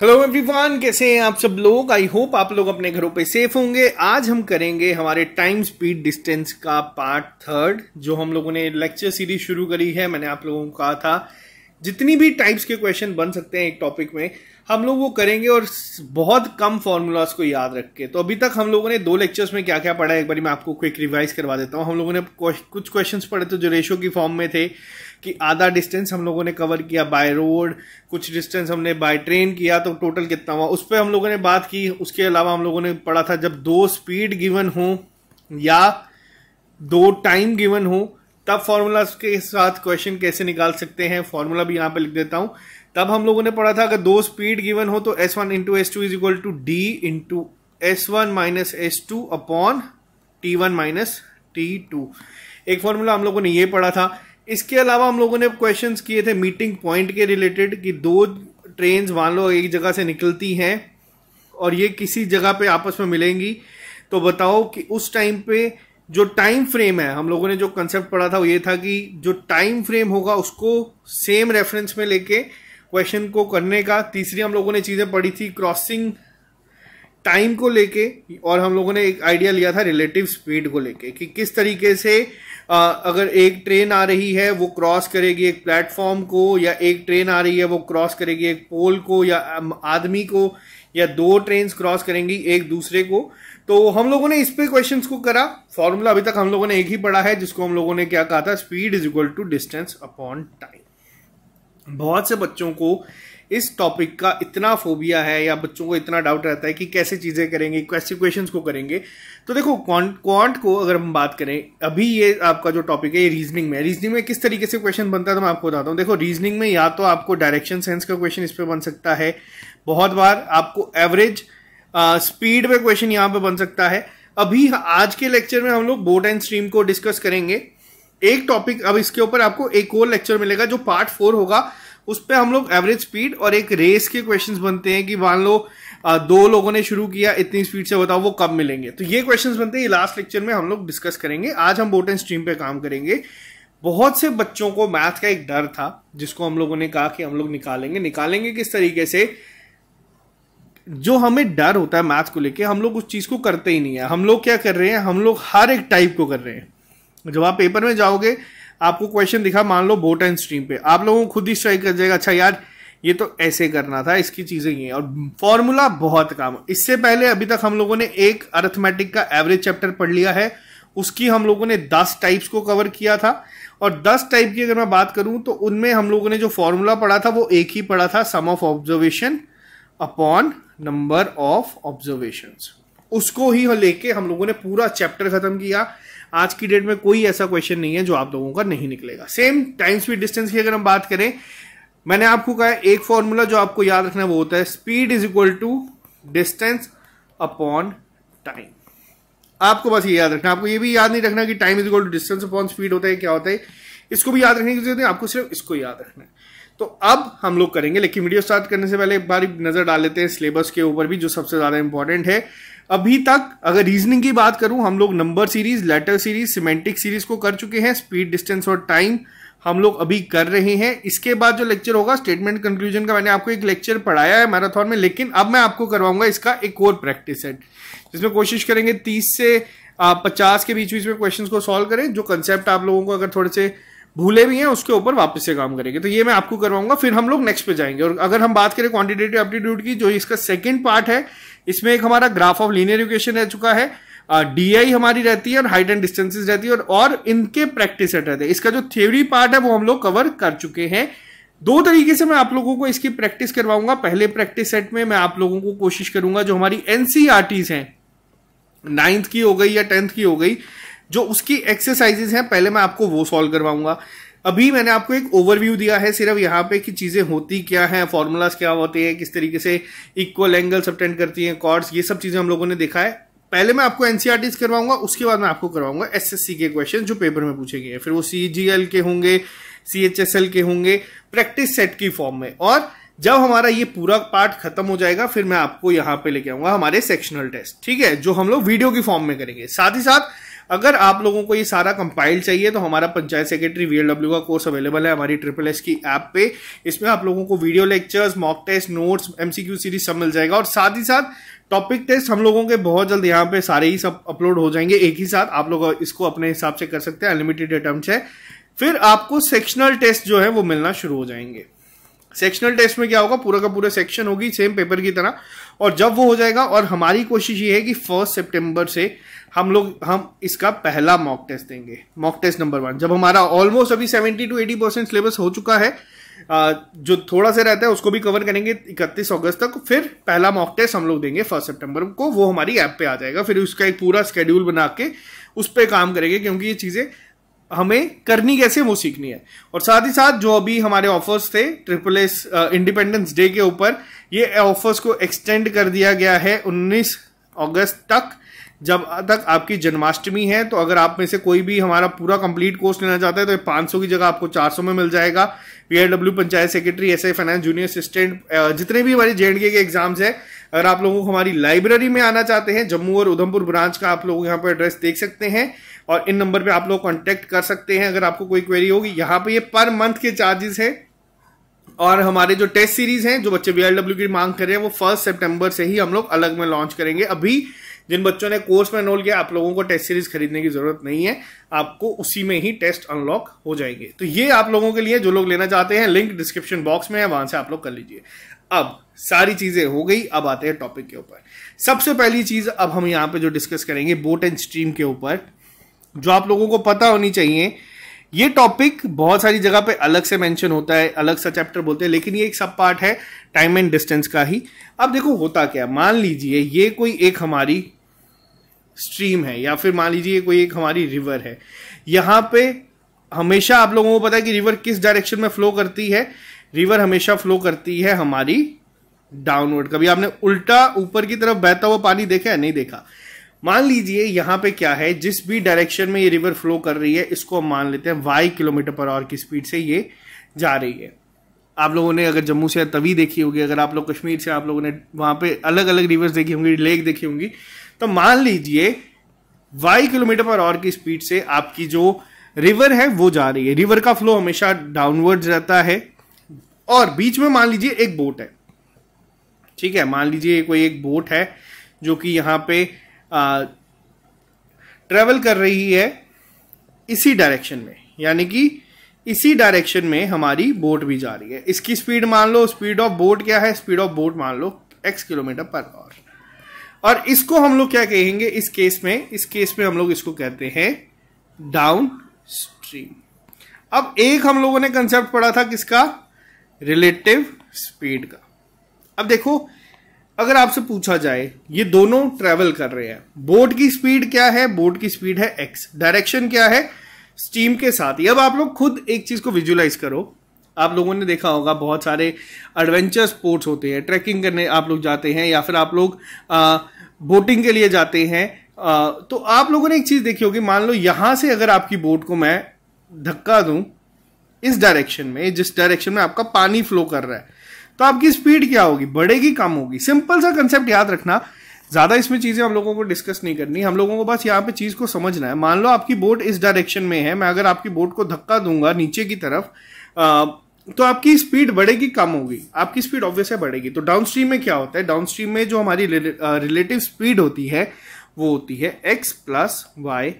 hello everyone कैसे हैं आप सब लोग आई होप आप लोग अपने घरों पे सेफ होंगे आज हम करेंगे हमारे टाइम स्पीड डिस्टेंस का पार्ट थर्ड जो हम लोगों ने लेक्चर सीरीज शुरू करी है मैंने आप लोगों को कहा था जितनी भी टाइप्स के क्वेश्चन बन सकते हैं एक टॉपिक में हम लोग वो करेंगे और बहुत कम फॉर्मूलाज को याद रख के तो अभी तक हम लोगों ने दो लेक्चर्स में क्या क्या पढ़ा है एक बार मैं आपको क्विक रिवाइज करवा देता हूँ हम लोगों ने कुछ क्वेश्चंस पढ़े थे जो रेशो की फॉर्म में थे कि आधा डिस्टेंस हम लोगों ने कवर किया बाय रोड कुछ डिस्टेंस हमने बाय ट्रेन किया तो टोटल कितना हुआ उस पर हम लोगों ने बात की उसके अलावा हम लोगों ने पढ़ा था जब दो स्पीड गिवन हो या दो टाइम गिवन हो तब फार्मूला के साथ क्वेश्चन कैसे निकाल सकते हैं फार्मूला भी यहाँ पे लिख देता हूँ तब हम लोगों ने पढ़ा था अगर दो स्पीड गिवन हो तो S one into S two is equal to D into S one minus S two upon T one minus T two एक फॉर्मूला हम लोगों ने ये पढ़ा था इसके अलावा हम लोगों ने क्वेश्चन किए थे मीटिंग पॉइंट के रिलेटेड कि दो ट्रेन मान लो एक जगह से निकलती हैं और ये किसी जगह पे आपस में मिलेंगी तो बताओ कि उस टाइम पे जो टाइम फ्रेम है हम लोगों ने जो कंसेप्ट पढ़ा था वो ये था कि जो टाइम फ्रेम होगा उसको सेम रेफरेंस में लेके क्वेश्चन को करने का तीसरी हम लोगों ने चीज़ें पढ़ी थी क्रॉसिंग टाइम को लेके और हम लोगों ने एक आइडिया लिया था रिलेटिव स्पीड को लेके कि किस तरीके से आ, अगर एक ट्रेन आ रही है वो क्रॉस करेगी एक प्लेटफॉर्म को या एक ट्रेन आ रही है वो क्रॉस करेगी एक पोल को या आदमी को या दो ट्रेन क्रॉस करेंगी एक दूसरे को तो हम लोगों ने इस पे क्वेश्चंस को करा फॉर्मूला अभी तक हम लोगों ने एक ही पढ़ा है जिसको हम लोगों ने क्या कहा था speed is equal to distance upon time बहुत से बच्चों को इस टॉपिक का इतना फोबिया है या बच्चों को इतना डाउट रहता है कि कैसे चीज़ें करेंगे कैसे क्वेश्चन को करेंगे तो देखो क्वांट को अगर हम बात करें अभी ये आपका जो टॉपिक है ये रीजनिंग में रीजनिंग में किस तरीके से क्वेश्चन बनता है तो मैं आपको बताता हूँ देखो रीजनिंग में या तो आपको डायरेक्शन सेंस का क्वेश्चन इस पर बन सकता है बहुत बार आपको एवरेज स्पीड में क्वेश्चन यहाँ पर बन सकता है अभी आज के लेक्चर में हम लोग बोट एंड स्ट्रीम को डिस्कस करेंगे एक टॉपिक अब इसके ऊपर आपको एक और लेक्चर मिलेगा जो पार्ट फोर होगा उस पर हम लोग एवरेज स्पीड और एक रेस के क्वेश्चन बनते हैं कि मान लो दो लोगों ने शुरू किया इतनी स्पीड से बताओ वो कब मिलेंगे तो ये क्वेश्चन बनते हैं लास्ट लेक्चर में हम लोग डिस्कस करेंगे आज हम एंड स्ट्रीम पे काम करेंगे बहुत से बच्चों को मैथ का एक डर था जिसको हम लोगों ने कहा कि हम लोग निकालेंगे निकालेंगे किस तरीके से जो हमें डर होता है मैथ को लेके हम लोग उस चीज़ को करते ही नहीं है हम लोग क्या कर रहे हैं हम लोग हर एक टाइप को कर रहे हैं जब आप पेपर में जाओगे आपको क्वेश्चन दिखा मान लो बोट एंड स्ट्रीम पे आप लोगों को खुद ही स्ट्राइक कर जाएगा अच्छा यार ये तो ऐसे करना था इसकी चीजें ये और फॉर्मूला बहुत काम इससे पहले अभी तक हम लोगों ने एक अर्थमेटिक का एवरेज चैप्टर पढ़ लिया है उसकी हम लोगों ने दस टाइप्स को कवर किया था और दस टाइप की अगर मैं बात करूं तो उनमें हम लोगों ने जो फॉर्मूला पढ़ा था वो एक ही पढ़ा था sum of observation upon number of observation उसको ही लेके हम लोगों ने पूरा चैप्टर खत्म किया आज की डेट में कोई ऐसा क्वेश्चन नहीं है जो आप लोगों का नहीं निकलेगा सेम टाइम स्पीड डिस्टेंस की अगर हम बात करें मैंने आपको कहा एक फॉर्मूला जो आपको याद रखना है वो होता है speed is equal to distance upon time आपको बस ये याद रखना आपको ये भी याद नहीं रखना कि time is equal to distance upon speed होता है क्या होता है इसको भी याद रखने की जरूरत है आपको सिर्फ इसको याद रखना है तो अब हम लोग करेंगे लेकिन वीडियो स्टार्ट करने से पहले एक बार नज़र डाल लेते हैं सिलेबस के ऊपर भी जो सबसे ज़्यादा इंपॉर्टेंट है अभी तक अगर रीजनिंग की बात करूं हम लोग number series letter series semantic series को कर चुके हैं स्पीड डिस्टेंस और टाइम हम लोग अभी कर रहे हैं इसके बाद जो लेक्चर होगा स्टेटमेंट कंक्लूजन का मैंने आपको एक लेक्चर पढ़ाया है मैराथन में लेकिन अब मैं आपको करवाऊंगा इसका एक और प्रैक्टिस सेट जिसमें कोशिश करेंगे तीस से पचास के बीच बीच में क्वेश्चन को सॉल्व करें जो कंसेप्ट आप लोगों को अगर थोड़े से भूले भी हैं उसके ऊपर वापस से काम करेंगे तो ये मैं आपको करवाऊंगा फिर हम लोग नेक्स्ट पे जाएंगे और अगर हम बात करें क्वांटिटेटिव एप्टीट्यूड की जो इसका सेकंड पार्ट है इसमें एक हमारा ग्राफ ऑफ लीनियर इक्वेशन रह चुका है डी हमारी रहती है और हाइट एंड डिस्टेंसेज रहती है और, और इनके प्रैक्टिस सेट रहते हैं इसका जो थ्योरी पार्ट है वो हम लोग कवर कर चुके हैं दो तरीके से मैं आप लोगों को इसकी प्रैक्टिस करवाऊंगा पहले प्रैक्टिस सेट में मैं आप लोगों को कोशिश करूंगा जो हमारी एनसीआरटीज e हैं नाइन्थ की हो गई या टेंथ की हो गई जो उसकी एक्सरसाइजेज हैं पहले मैं आपको वो सॉल्व करवाऊंगा अभी मैंने आपको एक ओवरव्यू दिया है सिर्फ यहाँ पे कि चीज़ें होती क्या हैं फॉर्मूलाज क्या होते हैं किस तरीके से इक्वल एंगल अटेंड करती हैं कॉर्ड्स ये सब चीज़ें हम लोगों ने देखा है पहले मैं आपको एनसीआर e करवाऊंगा उसके बाद मैं आपको करवाऊंगा एसएससी के क्वेश्चन जो पेपर में पूछे गए फिर वो सी के होंगे सी के होंगे प्रैक्टिस सेट की फॉर्म में और जब हमारा ये पूरा पार्ट खत्म हो जाएगा फिर मैं आपको यहाँ पे लेके आऊंगा हमारे सेक्शनल टेस्ट ठीक है जो हम लोग वीडियो की फॉर्म में करेंगे साथ ही साथ अगर आप लोगों को ये सारा कंपाइल चाहिए तो हमारा पंचायत सेक्रेटरी वी का कोर्स अवेलेबल है हमारी ट्रिपल एस की ऐप पे इसमें आप लोगों को video lectures mock test notes MCQ series सब मिल जाएगा और साथ ही साथ टॉपिक टेस्ट हम लोगों के बहुत जल्द यहाँ पे सारे ही सब अपलोड हो जाएंगे एक ही साथ आप लोग इसको अपने हिसाब से कर सकते हैं अनलिमिटेड अटम्प्ट है फिर आपको सेक्शनल टेस्ट जो है वो मिलना शुरू हो जाएंगे सेक्शनल टेस्ट में क्या होगा पूरा का पूरा सेक्शन होगी सेम पेपर की तरह और जब वो हो जाएगा और हमारी कोशिश ये है कि फर्स्ट सितंबर से हम लोग हम इसका पहला मॉक टेस्ट देंगे मॉक टेस्ट नंबर वन जब हमारा ऑलमोस्ट अभी seventy two eighty percent syllabus हो चुका है जो थोड़ा सा रहता है उसको भी कवर करेंगे इकतीस अगस्त तक फिर पहला मॉक टेस्ट हम लोग देंगे फर्स्ट सितंबर को वो हमारी ऐप पे आ जाएगा फिर उसका एक पूरा स्केड्यूल बना के उस पर काम करेंगे क्योंकि ये चीज़ें हमें करनी कैसे वो सीखनी है और साथ ही साथ जो अभी हमारे ऑफर्स थे ट्रिपल एस इंडिपेंडेंस डे के ऊपर ये ऑफर्स को एक्सटेंड कर दिया गया है 19 अगस्त तक जब तक आपकी जन्माष्टमी है तो अगर आप में से कोई भी हमारा पूरा कंप्लीट कोर्स लेना चाहता है तो पाँच सौ की जगह आपको चार सौ में मिल जाएगा P panchayat secretary S I finance junior assistant जितने भी हमारे जे के एग्जाम्स हैं अगर आप लोगों को हमारी लाइब्रेरी में आना चाहते हैं जम्मू और उधमपुर ब्रांच का आप लोग यहाँ पर एड्रेस देख सकते हैं और इन नंबर पर आप लोग कॉन्टैक्ट कर सकते हैं अगर आपको कोई क्वेरी होगी यहाँ पर ये पर मंथ के चार्जेस हैं और हमारे जो टेस्ट सीरीज हैं जो बच्चे बी की मांग कर रहे हैं वो फर्स्ट सेप्टेम्बर से ही हम लोग अलग में लॉन्च करेंगे अभी जिन बच्चों ने कोर्स में एनरोल किया आप लोगों को टेस्ट सीरीज खरीदने की जरूरत नहीं है आपको उसी में ही टेस्ट अनलॉक हो जाएंगे तो ये आप लोगों के लिए जो लोग लेना चाहते हैं लिंक डिस्क्रिप्शन बॉक्स में है वहां से आप लोग कर लीजिए अब सारी चीजें हो गई अब आते हैं टॉपिक के ऊपर सबसे पहली चीज अब हम यहाँ पे जो डिस्कस करेंगे बोट एंड स्ट्रीम के ऊपर जो आप लोगों को पता होनी चाहिए ये टॉपिक बहुत सारी जगह पे अलग से मेंशन होता है अलग सा चैप्टर बोलते हैं लेकिन ये एक सब पार्ट है टाइम एंड डिस्टेंस का ही अब देखो होता क्या मान लीजिए ये कोई एक हमारी स्ट्रीम है या फिर मान लीजिए कोई एक हमारी रिवर है यहाँ पे हमेशा आप लोगों को पता है कि रिवर किस डायरेक्शन में फ्लो करती है रिवर हमेशा फ्लो करती है हमारी डाउनवर्ड कभी आपने उल्टा ऊपर की तरफ बहता हुआ पानी देखा है नहीं देखा मान लीजिए यहाँ पे क्या है जिस भी डायरेक्शन में ये रिवर फ्लो कर रही है इसको हम मान लेते हैं वाई किलोमीटर पर आवर की स्पीड से ये जा रही है आप लोगों ने अगर जम्मू से तवी देखी होगी अगर आप लोग कश्मीर से आप लोगों ने वहाँ पे अलग अलग रिवर्स देखी होंगी लेक देखी होंगी तो मान लीजिए वाई किलोमीटर पर आवर की स्पीड से आपकी जो रिवर है वो जा रही है रिवर का फ्लो हमेशा डाउनवर्ड रहता है और बीच में मान लीजिए एक बोट है ठीक है मान लीजिए कोई एक बोट है जो कि यहाँ पे ट्रेवल कर रही है इसी डायरेक्शन में यानी कि इसी डायरेक्शन में हमारी बोट भी जा रही है इसकी स्पीड मान लो स्पीड ऑफ बोट क्या है स्पीड ऑफ बोट मान लो एक्स किलोमीटर पर आवर और इसको हम लोग क्या कहेंगे इस केस में इस केस में हम लोग इसको कहते हैं डाउन स्ट्रीम अब एक हम लोगों ने कंसेप्ट पढ़ा था किसका रिलेटिव स्पीड का अब देखो अगर आपसे पूछा जाए ये दोनों ट्रेवल कर रहे हैं बोट की स्पीड क्या है बोट की स्पीड है एक्स डायरेक्शन क्या है स्टीम के साथ ही अब आप लोग खुद एक चीज को विजुलाइज करो आप लोगों ने देखा होगा बहुत सारे एडवेंचर स्पोर्ट्स होते हैं ट्रैकिंग करने आप लोग जाते हैं या फिर आप लोग बोटिंग के लिए जाते हैं आ, तो आप लोगों ने एक चीज़ देखी होगी मान लो यहाँ से अगर आपकी बोट को मैं धक्का दूँ इस डायरेक्शन में जिस डायरेक्शन में आपका पानी फ्लो कर रहा है तो आपकी स्पीड क्या होगी बढ़ेगी कम होगी सिंपल सा कंसेप्ट याद रखना ज़्यादा इसमें चीज़ें हम लोगों को डिस्कस नहीं करनी हम लोगों को बस यहाँ पे चीज़ को समझना है मान लो आपकी बोट इस डायरेक्शन में है मैं अगर आपकी बोट को धक्का दूंगा नीचे की तरफ तो आपकी स्पीड बढ़ेगी कम होगी आपकी स्पीड ऑब्वियस है बढ़ेगी तो डाउन स्ट्रीम में क्या होता है डाउन स्ट्रीम में जो हमारी रिलेटिव स्पीड होती है वो होती है एक्स प्लस वाई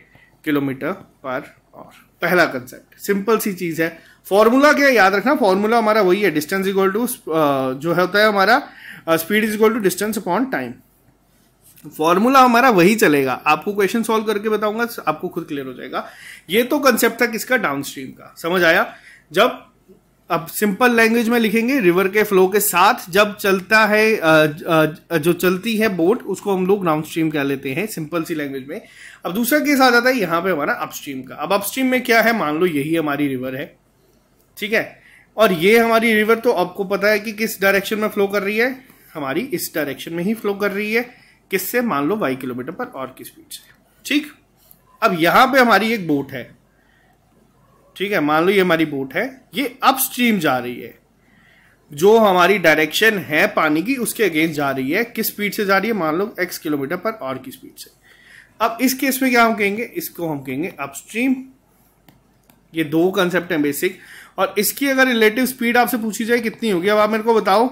किलोमीटर पर और पहला कंसेप्ट सिंपल सी चीज़ है फॉर्मूला क्या याद रखना फॉर्मूला हमारा वही है डिस्टेंस इक्वल टू जो होता है हमारा speed is equal to distance upon time formula हमारा वही चलेगा आपको क्वेश्चन सॉल्व करके बताऊंगा आपको खुद क्लियर हो जाएगा ये तो कंसेप्ट था किसका डाउन स्ट्रीम का समझ आया जब अब सिंपल लैंग्वेज में लिखेंगे रिवर के फ्लो के साथ जब चलता है जो चलती है बोट उसको हम लोग डाउन स्ट्रीम कह लेते हैं सिंपल सी लैंग्वेज में अब दूसरा केस आ जाता है यहां पे हमारा अपस्ट्रीम का अब अपस्ट्रीम में क्या है मान लो यही हमारी रिवर है ठीक है और ये हमारी रिवर तो आपको पता है कि किस डायरेक्शन में फ्लो कर रही है हमारी इस डायरेक्शन में ही फ्लो कर रही है किससे मान लो वाई किलोमीटर पर और किस स्पीड से ठीक अब यहां पे हमारी एक बोट है ठीक है मान लो ये हमारी बोट है ये अपस्ट्रीम जा रही है जो हमारी डायरेक्शन है पानी की उसके अगेंस्ट जा रही है किस स्पीड से जा रही है मान लो एक्स किलोमीटर पर और की स्पीड से अब इस केस में क्या हम कहेंगे इसको हम कहेंगे अपस्ट्रीम ये दो कंसेप्ट हैं बेसिक और इसकी अगर रिलेटिव स्पीड आपसे पूछी जाए कितनी होगी अब आप मेरे को बताओ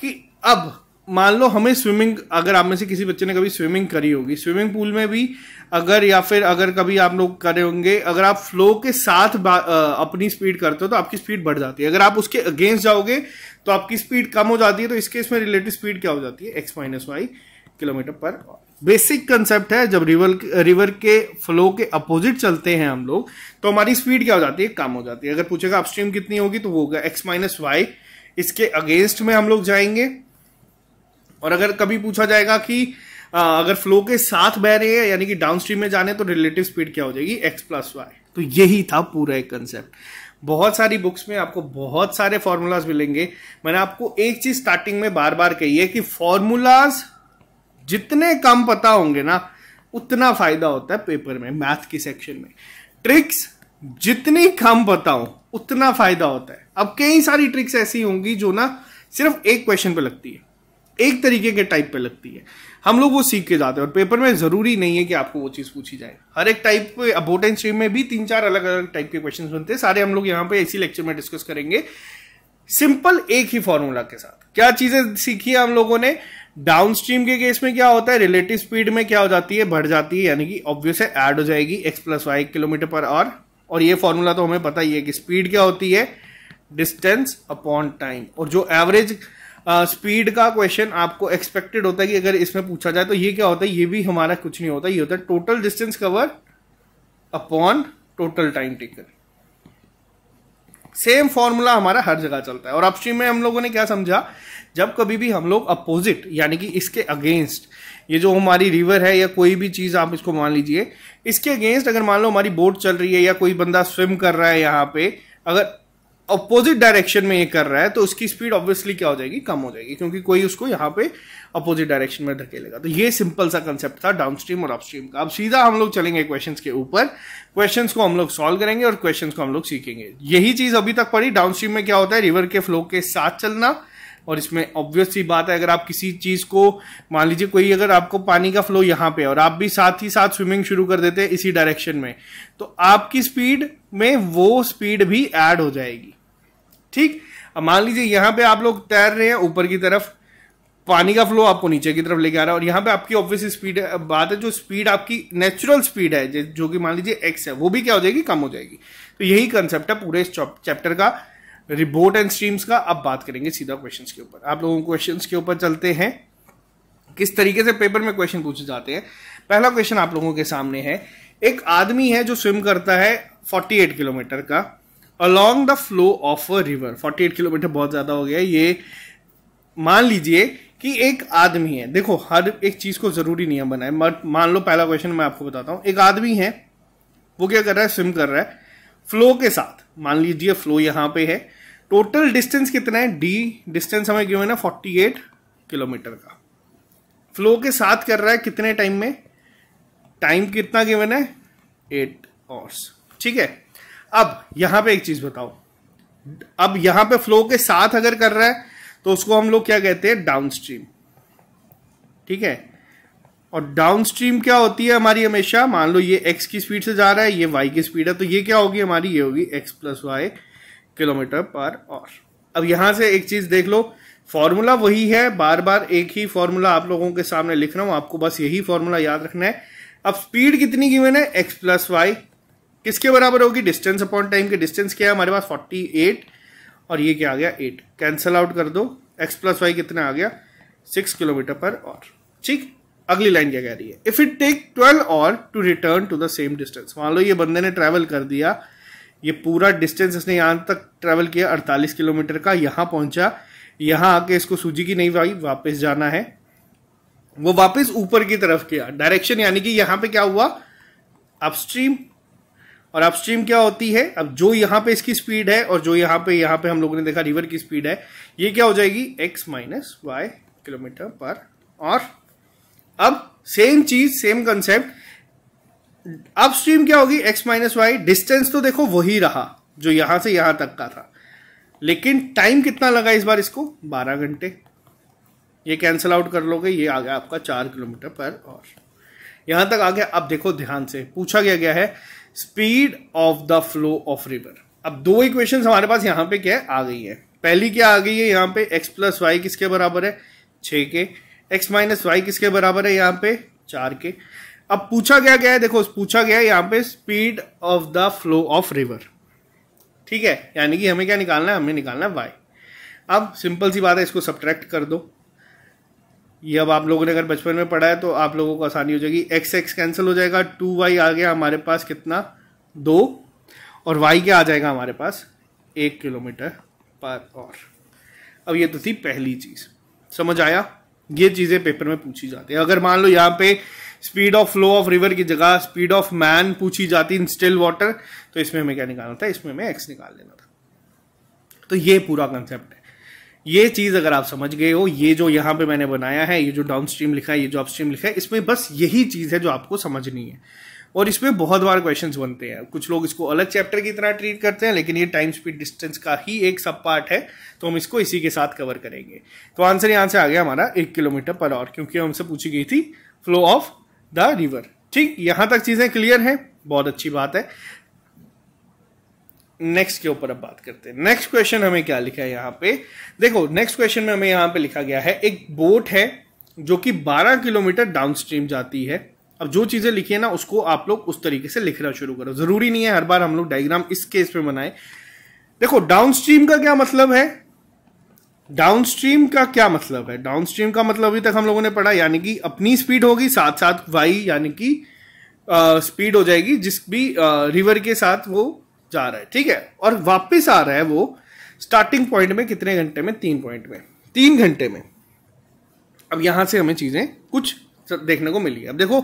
कि अब मान लो हमें स्विमिंग अगर आप में से किसी बच्चे ने कभी स्विमिंग करी होगी स्विमिंग पूल में भी अगर या फिर अगर कभी आप लोग करे होंगे अगर आप फ्लो के साथ अपनी स्पीड करते हो तो आपकी स्पीड बढ़ जाती है अगर आप उसके अगेंस्ट जाओगे तो आपकी स्पीड कम हो जाती है तो इसके इसमें रिलेटिव स्पीड क्या हो जाती है X minus Y kilometre per basic concept है जब रिवर रिवर के फ्लो के अपोजिट चलते हैं हम लोग तो हमारी स्पीड क्या हो जाती है कम हो जाती है अगर पूछेगा अपस्ट्रीम कितनी होगी तो वो होगा एक्स माइनस वाई इसके अगेंस्ट में हम लोग जाएंगे और अगर कभी पूछा जाएगा कि आ, अगर फ्लो के साथ बह रहे हैं यानी कि डाउन स्ट्रीम में जाने तो रिलेटिव स्पीड क्या हो जाएगी एक्स प्लस वाई तो यही था पूरा एक कंसेप्ट बहुत सारी बुक्स में आपको बहुत सारे फॉर्मूलाज मिलेंगे मैंने आपको एक चीज स्टार्टिंग में बार बार कही है कि फॉर्मूलाज जितने कम पता होंगे ना उतना फायदा होता है पेपर में मैथ की सेक्शन में ट्रिक्स जितनी कम पता हो उतना फायदा होता है अब कई सारी ट्रिक्स ऐसी होंगी जो ना सिर्फ एक क्वेश्चन पर लगती है एक तरीके के टाइप पे लगती है हम लोग वो सीख के जाते हैं और पेपर में ज़रूरी नहीं है कि आपको वो चीज़ पूछी जाए हर एक टाइप पे अबोटेंट स्ट्रीम में भी तीन चार अलग अलग टाइप के क्वेश्चन बनते हैं सारे हम लोग यहाँ पे इसी लेक्चर में डिस्कस करेंगे सिंपल एक ही फॉर्मूला के साथ क्या चीज़ें सीखी हम लोगों ने डाउन स्ट्रीम के केस में क्या होता है रिलेटिव स्पीड में क्या हो जाती है बढ़ जाती है यानी कि ऑब्वियस है एड हो जाएगी X plus Y kilometre per hour और ये फॉर्मूला तो हमें पता ही है कि स्पीड क्या होती है डिस्टेंस अपॉन टाइम और जो एवरेज स्पीड का क्वेश्चन आपको एक्सपेक्टेड होता है कि अगर इसमें पूछा जाए तो ये क्या होता है ये भी हमारा कुछ नहीं होता ये होता है total distance cover upon total time taken same formula हमारा हर जगह चलता है और अपस्ट्रीम में हम लोगों ने क्या समझा जब कभी भी हम लोग अपोजिट यानी कि इसके अगेंस्ट ये जो हमारी रिवर है या कोई भी चीज़ आप इसको मान लीजिए इसके अगेंस्ट अगर मान लो हमारी बोट चल रही है या कोई बंदा स्विम कर रहा है यहाँ पे अगर अपोजिट डायरेक्शन में ये कर रहा है तो उसकी स्पीड ऑब्वियसली क्या हो जाएगी कम हो जाएगी क्योंकि कोई उसको यहाँ पे अपोजिट डायरेक्शन में धकेलेगा तो ये सिंपल सा कंसेप्ट था स्ट्रीम और अपस्ट्रीम का अब सीधा हम लोग चलेंगे क्वेश्चन के ऊपर क्वेश्चन को हम लोग सॉल्व करेंगे और क्वेश्चन को हम लोग सीखेंगे यही चीज अभी तक पढ़ी स्ट्रीम में क्या होता है रिवर के फ्लो के साथ चलना और इसमें ऑब्वियस सी बात है अगर आप किसी चीज को मान लीजिए कोई अगर आपको पानी का फ्लो यहाँ पे और आप भी साथ ही साथ स्विमिंग शुरू कर देते हैं इसी डायरेक्शन में तो आपकी स्पीड में वो स्पीड भी ऐड हो जाएगी ठीक अब मान लीजिए यहाँ पे आप लोग तैर रहे हैं ऊपर की तरफ पानी का फ्लो आपको नीचे की तरफ लेके आ रहा है और यहाँ पे आपकी ऑब्वियस स्पीड बात है जो स्पीड आपकी नेचुरल स्पीड है जो कि मान लीजिए एक्स है वो भी क्या हो जाएगी कम हो जाएगी तो यही कंसेप्ट है पूरे इस चैप्टर का रिबोट एंड स्ट्रीम्स का अब बात करेंगे सीधा क्वेश्चन के ऊपर आप लोगों को क्वेश्चन के ऊपर चलते हैं किस तरीके से पेपर में क्वेश्चन पूछे जाते हैं पहला क्वेश्चन आप लोगों के सामने है एक आदमी है जो स्विम करता है 48 किलोमीटर का along the flow of a river 48 kilometre बहुत ज़्यादा हो गया ये मान लीजिए कि एक आदमी है देखो हर एक चीज़ को ज़रूरी नियम बनाए मत मान लो पहला क्वेश्चन मैं आपको बताता हूँ एक आदमी है वो क्या कर रहा है स्विम कर रहा है फ्लो के साथ मान लीजिए फ्लो यहाँ पे है टोटल डिस्टेंस कितना है डी डिस्टेंस हमें क्यों है फोर्टी एट किलोमीटर का फ्लो के साथ कर रहा है कितने टाइम में टाइम कितना गिवन है एट आवर्स ठीक है अब यहां पे एक चीज बताओ अब यहां पे फ्लो के साथ अगर कर रहा है तो उसको हम लोग क्या कहते हैं डाउन स्ट्रीम ठीक है और डाउन स्ट्रीम क्या होती है हमारी हमेशा मान लो ये एक्स की स्पीड से जा रहा है ये वाई की स्पीड है तो ये क्या होगी हमारी ये होगी एक्स प्लस वाई किलोमीटर पर और अब यहां से एक चीज देख लो फॉर्मूला वही है बार बार एक ही फॉर्मूला आप लोगों के सामने लिख रहा हूं आपको बस यही फॉर्मूला याद रखना है अब स्पीड कितनी गिवन है एक्स प्लस वाई किसके बराबर होगी डिस्टेंस अपॉन टाइम के डिस्टेंस क्या है हमारे पास 48 और ये क्या आ गया 8 कैंसल आउट कर दो एक्स प्लस वाई कितना आ गया 6 किलोमीटर पर और ठीक अगली लाइन क्या कह रही है इफ इट टेक 12 और to return to the same distance मान लो ये बंदे ने ट्रैवल कर दिया ये पूरा डिस्टेंस इसने यहाँ तक ट्रैवल किया अड़तालीस किलोमीटर का यहाँ पहुंचा यहाँ आके इसको सूजी की नहीं भाई वापस जाना है वो वापस ऊपर की तरफ किया डायरेक्शन यानी कि यहाँ पे क्या हुआ अपस्ट्रीम और अपस्ट्रीम क्या होती है अब जो यहाँ पे इसकी स्पीड है और जो यहाँ पे यहाँ पे हम लोगों ने देखा रिवर की स्पीड है ये क्या हो जाएगी एक्स माइनस वाई किलोमीटर पर और अब सेम चीज सेम कंसेप्ट अपस्ट्रीम क्या होगी एक्स माइनस वाई डिस्टेंस तो देखो वही रहा जो यहां से यहां तक का था लेकिन टाइम कितना लगा इस बार इसको बारह घंटे ये कैंसिल आउट कर लोगे ये आ गया आपका चार किलोमीटर पर और यहां तक आ गया अब देखो ध्यान से पूछा गया गया है speed of the flow of river अब दो इक्वेशन हमारे पास यहां पे क्या आ गई है पहली क्या आ गई है यहां पे एक्स प्लस वाई किसके बराबर है छ के एक्स माइनस वाई किसके बराबर है यहां पे चार के अब पूछा क्या गया है देखो पूछा गया है यहां पे speed of the flow of river ठीक है यानी कि हमें क्या निकालना है हमें निकालना है वाई अब सिंपल सी बात है इसको सब्ट्रैक्ट कर दो ये अब आप लोगों ने अगर बचपन में पढ़ा है तो आप लोगों को आसानी हो जाएगी एक्स एक्स कैंसिल हो जाएगा टू वाई आ गया हमारे पास कितना दो और वाई क्या आ जाएगा हमारे पास एक किलोमीटर पर और अब ये तो थी पहली चीज़ समझ आया ये चीज़ें पेपर में पूछी जाती है अगर मान लो यहाँ पे speed of flow of river की जगह स्पीड ऑफ मैन पूछी जाती इन स्टिल वाटर तो इसमें हमें क्या निकालना था इसमें हमें एक्स निकाल लेना था तो ये पूरा कंसेप्ट है ये चीज अगर आप समझ गए हो ये जो यहां पे मैंने बनाया है ये जो डाउन स्ट्रीम लिखा है ये जो अपस्ट्रीम लिखा है इसमें बस यही चीज है जो आपको समझनी है और इसमें बहुत बार क्वेश्चंस बनते हैं कुछ लोग इसको अलग चैप्टर की तरह ट्रीट करते हैं लेकिन ये टाइम स्पीड डिस्टेंस का ही एक सब पार्ट है तो हम इसको इसी के साथ कवर करेंगे तो आंसर यहां से आ गया हमारा एक किलोमीटर पर आवर क्योंकि हमसे पूछी गई थी फ्लो ऑफ द रिवर ठीक यहां तक चीज़ें क्लियर हैं बहुत अच्छी बात है नेक्स्ट के ऊपर अब बात करते हैं नेक्स्ट क्वेश्चन हमें क्या लिखा है यहाँ पे देखो नेक्स्ट क्वेश्चन में हमें यहाँ पे लिखा गया है एक बोट है जो कि 12 किलोमीटर डाउनस्ट्रीम जाती है अब जो चीज़ें लिखी है ना उसको आप लोग उस तरीके से लिखना शुरू करो ज़रूरी नहीं है हर बार हम लोग डायग्राम इस केस में बनाए देखो डाउन का क्या मतलब है डाउन का क्या मतलब है डाउन का मतलब अभी तक हम लोगों ने पढ़ा यानी कि अपनी स्पीड होगी साथ साथ वाई यानी कि स्पीड uh, हो जाएगी जिस भी रिवर uh, के साथ वो जा रहा है ठीक है और वापस आ रहा है वो स्टार्टिंग पॉइंट में कितने घंटे में तीन पॉइंट में तीन घंटे में अब यहां से हमें चीजें कुछ देखने को मिली अब देखो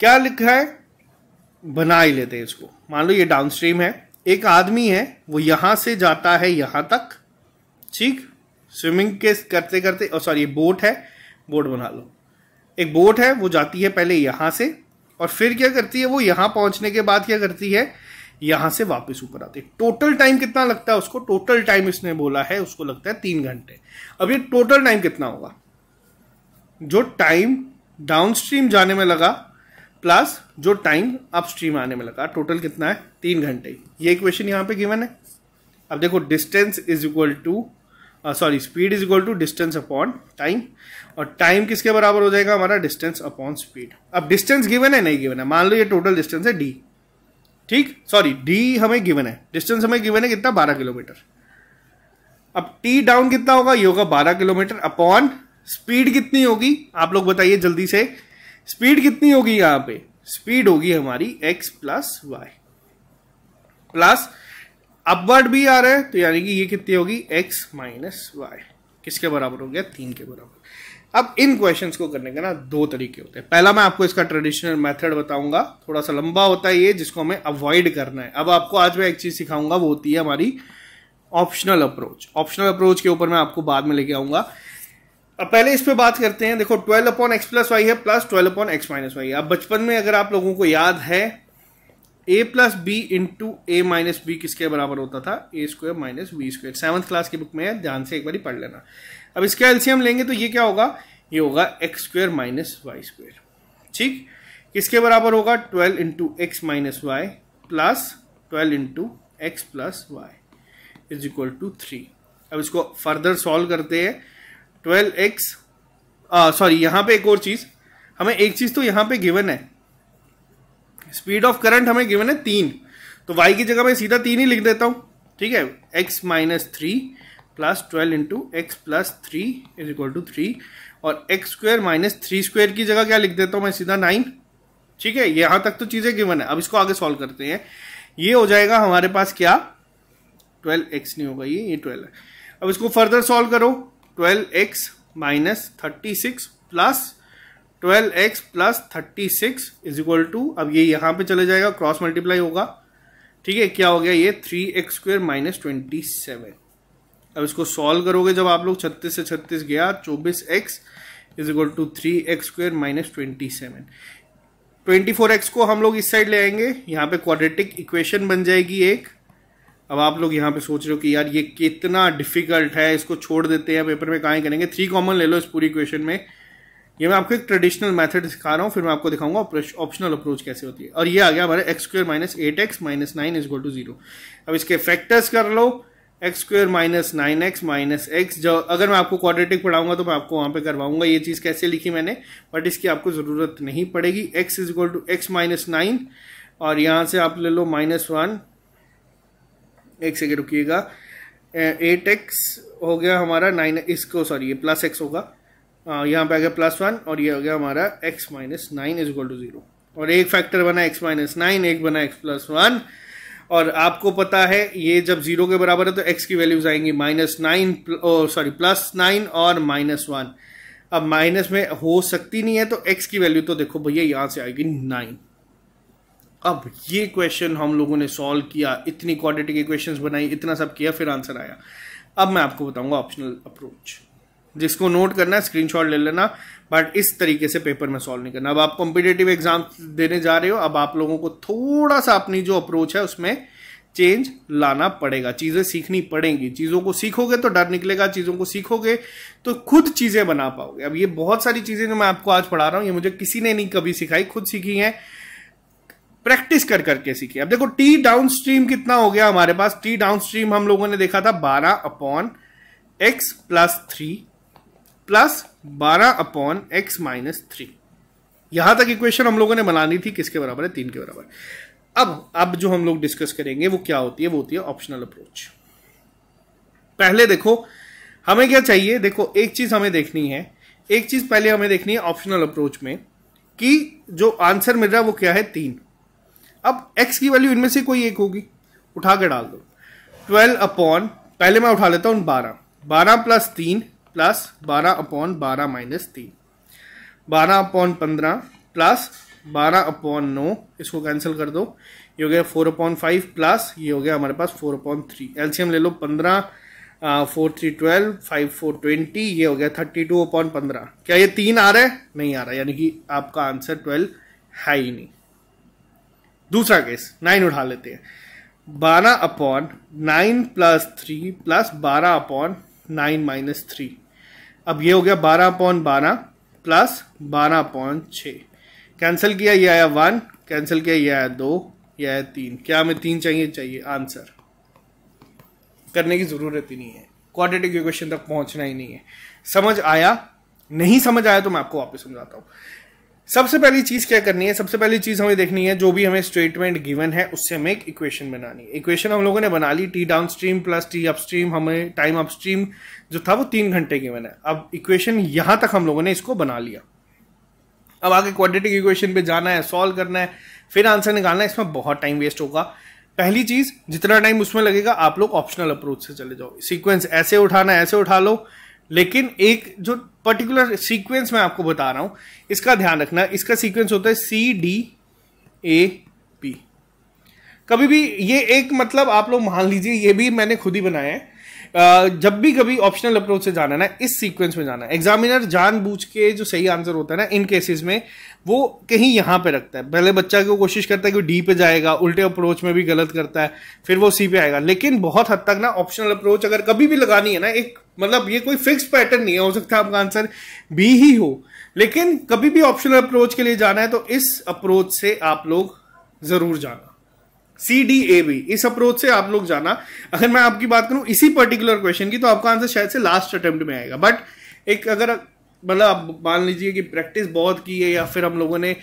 क्या लिखा है बना ही लेते हैं इसको मान लो ये डाउन स्ट्रीम है एक आदमी है वो यहां से जाता है यहां तक ठीक स्विमिंग के करते करते और सॉरी बोट है बोट बना लो एक बोट है वो जाती है पहले यहां से और फिर क्या करती है वो यहां पहुंचने के बाद क्या करती है यहां से वापस ऊपर आते टोटल टाइम कितना लगता है उसको टोटल टाइम इसने बोला है उसको लगता है तीन घंटे अब ये टोटल टाइम कितना होगा जो टाइम डाउनस्ट्रीम जाने में लगा प्लस जो टाइम अपस्ट्रीम आने में लगा टोटल कितना है तीन घंटे ये क्वेश्चन यहां पे गिवन है अब देखो distance is equal to sorry speed is equal to distance upon time और टाइम किसके बराबर हो जाएगा हमारा डिस्टेंस अपॉन स्पीड अब डिस्टेंस गिवन है नहीं गिवन है मान लो ये टोटल डिस्टेंस है डी ठीक सॉरी डी हमें गिवन है डिस्टेंस हमें गिवन है कितना बारह किलोमीटर अब टी डाउन कितना होगा ये होगा बारह किलोमीटर अपॉन स्पीड कितनी होगी आप लोग बताइए जल्दी से स्पीड कितनी होगी यहां पे स्पीड होगी हमारी X plus Y plus upward भी आ रहा है तो यानी कि ये कितनी होगी एक्स माइनस वाई किसके बराबर हो गया तीन के बराबर अब इन क्वेश्चन को करने के ना दो तरीके होते हैं पहला मैं आपको इसका ट्रेडिशनल मेथड बताऊंगा थोड़ा सा लंबा होता है ये जिसको हमें अवॉइड करना है अब आपको आज मैं एक चीज सिखाऊंगा वो होती है हमारी ऑप्शनल अप्रोच ऑप्शनल अप्रोच के ऊपर मैं आपको बाद में लेके आऊंगा अब पहले इस पे बात करते हैं देखो twelve upon X plus Y है plus twelve upon X minus Y है अब बचपन में अगर आप लोगों को याद है A plus B into A minus B किसके बराबर होता था A square minus B square seventh class की बुक में है ध्यान से एक बार पढ़ लेना अब इसका एल्सियम लेंगे तो ये क्या होगा ये होगा X square minus Y square ठीक किसके बराबर होगा twelve into X minus Y plus twelve into X plus Y is equal to three अब इसको फर्दर सॉल्व करते हैं ट्वेल्व एक्स सॉरी यहाँ पे एक और चीज़ हमें एक चीज़ तो यहाँ पे गिवन है स्पीड ऑफ करंट हमें गिवन है तीन तो वाई की जगह मैं सीधा तीन ही लिख देता हूँ ठीक है X minus three plus twelve into X plus three is equal to three और X square minus three square की जगह क्या लिख देता हूँ मैं सीधा नाइन ठीक है यहाँ तक तो चीज़ें गिवन है अब इसको आगे सॉल्व करते हैं ये हो जाएगा हमारे पास क्या ट्वेल्व एक्स नहीं होगा ये ये ट्वेल्व है अब इसको फर्दर सॉल्व करो twelve X minus thirty six plus twelve X plus thirty six is equal to अब ये यहाँ पे चले जाएगा क्रॉस मल्टीप्लाई होगा ठीक है क्या हो गया ये three X square minus twenty seven अब इसको सॉल्व करोगे जब आप लोग छत्तीस से छत्तीस गया चौबीस X is equal to three X square minus twenty seven twenty four X को हम लोग इस साइड ले आएंगे यहाँ पे क्वाड्रेटिक इक्वेशन बन जाएगी एक अब आप लोग यहाँ पे सोच रहे हो कि यार ये कितना डिफिकल्ट है इसको छोड़ देते हैं पेपर में कहाँ करेंगे थ्री कॉमन ले लो इस पूरी इक्वेशन में ये मैं आपको एक ट्रेडिशनल मेथड सिखा रहा हूँ फिर मैं आपको दिखाऊंगा ऑप्शनल अप्रोच कैसे होती है और ये आ गया हमारे X square minus eight X minus nine is to zero अब इसके फैक्टर्स कर लो X square minus nine X minus X जो अगर मैं आपको क्वाड्रेटिक पढ़ाऊंगा तो मैं आपको वहां पे करवाऊंगा ये चीज़ कैसे लिखी मैंने बट इसकी आपको ज़रूरत नहीं पड़ेगी X is equal to X minus nine और यहाँ से आप ले लो माइनस वन एक सेकेंड रुकिएगा एट एक्स हो गया हमारा नाइन इसको सॉरी ये प्लस एक्स होगा यहाँ पे आ गया प्लस वन और ये हो गया हमारा X minus nine is equal to zero और एक फैक्टर बना एक्स माइनस नाइन एक बना एक्स प्लस वन और आपको पता है ये जब जीरो के बराबर है तो एक्स की वैल्यूज आएंगी minus nine sorry plus nine और माइनस वन अब माइनस में हो सकती नहीं है तो एक्स की वैल्यू तो देखो भैया यहां से आएगी नाइन अब ये क्वेश्चन हम लोगों ने सॉल्व किया इतनी क्वाड्रेटिक इक्वेशंस बनाई इतना सब किया फिर आंसर आया अब मैं आपको बताऊंगा ऑप्शनल अप्रोच जिसको नोट करना है स्क्रीन ले लेना बट इस तरीके से पेपर में सॉल्व नहीं करना अब आप कॉम्पिटेटिव एग्जाम देने जा रहे हो अब आप लोगों को थोड़ा सा अपनी जो अप्रोच है उसमें चेंज लाना पड़ेगा चीज़ें सीखनी पड़ेंगी चीज़ों को सीखोगे तो डर निकलेगा चीज़ों को सीखोगे तो खुद चीज़ें बना पाओगे अब ये बहुत सारी चीज़ें जो मैं आपको आज पढ़ा रहा हूँ ये मुझे किसी ने नहीं कभी सिखाई खुद सीखी हैं प्रैक्टिस कर करके सीखी अब देखो टी डाउन स्ट्रीम कितना हो गया हमारे पास टी डाउन स्ट्रीम हम लोगों ने देखा था बारह upon X plus three plus बारह अपॉन एक्स माइनस थ्री यहां तक इक्वेशन हम लोगों ने बनानी थी किसके बराबर है तीन के बराबर अब अब जो हम लोग डिस्कस करेंगे वो क्या होती है वो होती है ऑप्शनल अप्रोच पहले देखो हमें क्या चाहिए देखो एक चीज हमें देखनी है एक चीज पहले हमें देखनी है ऑप्शनल अप्रोच में कि जो आंसर मिल रहा है वो क्या है तीन अब x की वैल्यू इनमें से कोई एक होगी उठा के डाल दो ट्वेल्व अपॉन पहले मैं उठा लेता हूं बारह बारह प्लस तीन प्लस बारह अपॉन बारह माइनस तीन बारह अपॉन पंद्रह प्लस बारह अपॉन नौ इसको कैंसिल कर दो ये हो गया फोर अपॉन फाइव प्लस ये हो गया हमारे पास फोर अपॉन थ्री एल्शियम ले लो पंद्रह four three twelve five four twenty ये हो गया थर्टी टू अपॉन पंद्रह क्या ये तीन आ रहा है नहीं आ रहा यानी कि आपका आंसर ट्वेल्व है ही नहीं दूसरा केस नाइन उठा लेते हैं बारह upon nine plus three plus बारह अपॉन नाइन माइनस थ्री अब ये हो गया बारह पॉइंट बारह प्लस बारह पॉइंट छ कैंसिल किया ये आया वन कैंसिल किया ये आया दो ये आया तीन क्या हमें तीन चाहिए चाहिए आंसर करने की ज़रूरत ही नहीं है क्वाड्रेटिक इक्वेशन तक पहुंचना ही नहीं है समझ आया नहीं समझ आया तो मैं आपको वापस समझाता हूं सबसे पहली चीज क्या करनी है सबसे पहली चीज हमें देखनी है जो भी हमें स्टेटमेंट गिवन है उससे हमें एक इक्वेशन बनानी है इक्वेशन हम लोगों ने बना ली T downstream plus T upstream हमें टाइम अपस्ट्रीम जो था वो तीन घंटे गिवन है अब इक्वेशन यहां तक हम लोगों ने इसको बना लिया अब आगे क्वाड्रेटिक इक्वेशन पे जाना है सॉल्व करना है फिर आंसर निकालना है इसमें बहुत टाइम वेस्ट होगा पहली चीज जितना टाइम उसमें लगेगा आप लोग ऑप्शनल अप्रोच से चले जाओ सीक्वेंस ऐसे उठाना ऐसे उठा लो लेकिन एक जो पर्टिकुलर सीक्वेंस मैं आपको बता रहा हूं इसका ध्यान रखना इसका सीक्वेंस होता है सी डी ए पी कभी भी ये एक मतलब आप लोग मान लीजिए ये भी मैंने खुद ही बनाया है जब भी कभी ऑप्शनल अप्रोच से जाना है ना इस सीक्वेंस में जाना है एग्जामिनर जानबूझ के जो सही आंसर होता है ना इन केसेस में वो कहीं यहाँ पे रखता है पहले बच्चा को कोशिश करता है कि डी पे जाएगा उल्टे अप्रोच में भी गलत करता है फिर वो सी पे आएगा लेकिन बहुत हद तक ना ऑप्शनल अप्रोच अगर कभी भी लगानी है ना एक मतलब ये कोई फिक्स पैटर्न नहीं है हो सकता है आपका आंसर बी ही हो लेकिन कभी भी ऑप्शनल अप्रोच के लिए जाना है तो इस अप्रोच से आप लोग ज़रूर जाना सी डी ए बी इस अप्रोच से आप लोग जाना अगर मैं आपकी बात करूं इसी पर्टिकुलर क्वेश्चन की तो आपका आंसर शायद से लास्ट अटेम्प्ट में आएगा बट एक अगर मतलब आप मान लीजिए कि प्रैक्टिस बहुत की है या फिर हम लोगों ने